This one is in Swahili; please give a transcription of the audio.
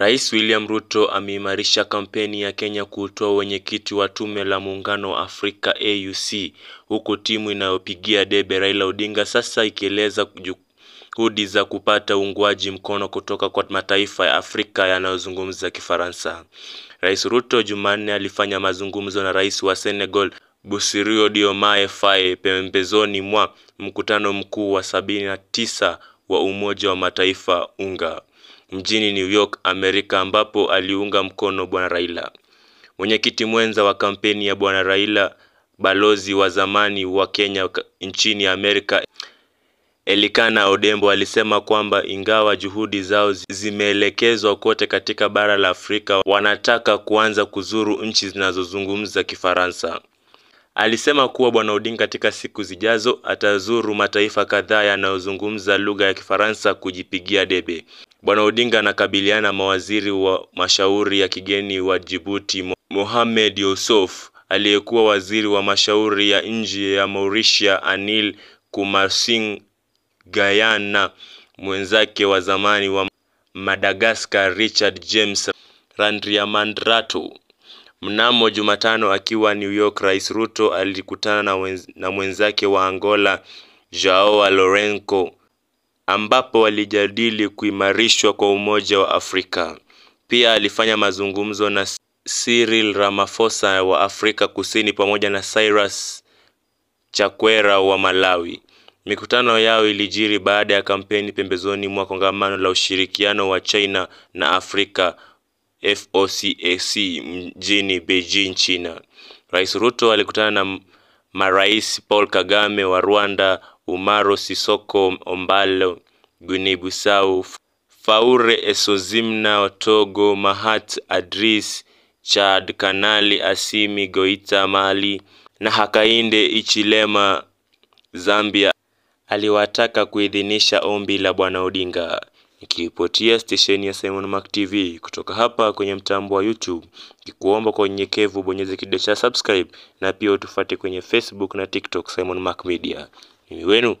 Rais William Ruto ameimarisha kampeni ya Kenya kutoa wenyekiti wa tume la muungano wa Afrika AUC huku timu inayopigia debe Raila Odinga sasa ikieleza juhudi za kupata uungwaji mkono kutoka kwa mataifa ya Afrika yanayozungumza Kifaransa. Rais Ruto Jumanne alifanya mazungumzo na Rais wa Senegal Bassirou Diomaye Faye pembezoni mwa mkutano mkuu wa sabini na tisa wa Umoja wa Mataifa unga mjini New York, Amerika ambapo aliunga mkono Bwana Raila. Mwenyekiti mwenza wa kampeni ya Bwana Raila, balozi wa zamani wa Kenya nchini Amerika Elikana Odembo alisema kwamba ingawa juhudi zao zimeelekezwa kote katika bara la Afrika, wanataka kuanza kuzuru nchi zinazozungumza Kifaransa. Alisema kuwa Bwana Odinga katika siku zijazo atazuru mataifa kadhaa yanayozungumza lugha ya Kifaransa kujipigia debe. Bwana Odinga anakabiliana mawaziri wa mashauri ya kigeni wa Djibouti, Mohamed Yusuf, aliyekuwa waziri wa mashauri ya nje ya Mauritius, Anil Kumar Gayana, mwenzake wa zamani wa Madagascar Richard James Randriamandrato. Mnamo Jumatano akiwa New York, Rais Ruto alikutana na mwenzake wa Angola Joao Lourenco ambapo walijadili kuimarishwa kwa Umoja wa Afrika. Pia alifanya mazungumzo na Cyril Ramaphosa wa Afrika Kusini pamoja na Cyrus Chakwera wa Malawi. Mikutano yao ilijiri baada ya kampeni pembezoni mwa kongamano la ushirikiano wa China na Afrika FOCAC mjini Beijing, China. Rais Ruto alikutana na marais Paul Kagame wa Rwanda, Umaro Sisoko Ombalo Guinea Bissau, Faure Esozimna wa Togo, Mahat Adris Chad, Kanali Asimi Goita Mali na Hakainde Ichilema Zambia aliwataka kuidhinisha ombi la Bwana Odinga nikiripotia stesheni ya Simon Mark TV kutoka hapa kwenye mtambo wa YouTube, nikikuomba kwa unyenyekevu bonyeza kidole cha subscribe na pia utufuate kwenye Facebook na TikTok Simon Mark Media. Mimi wenu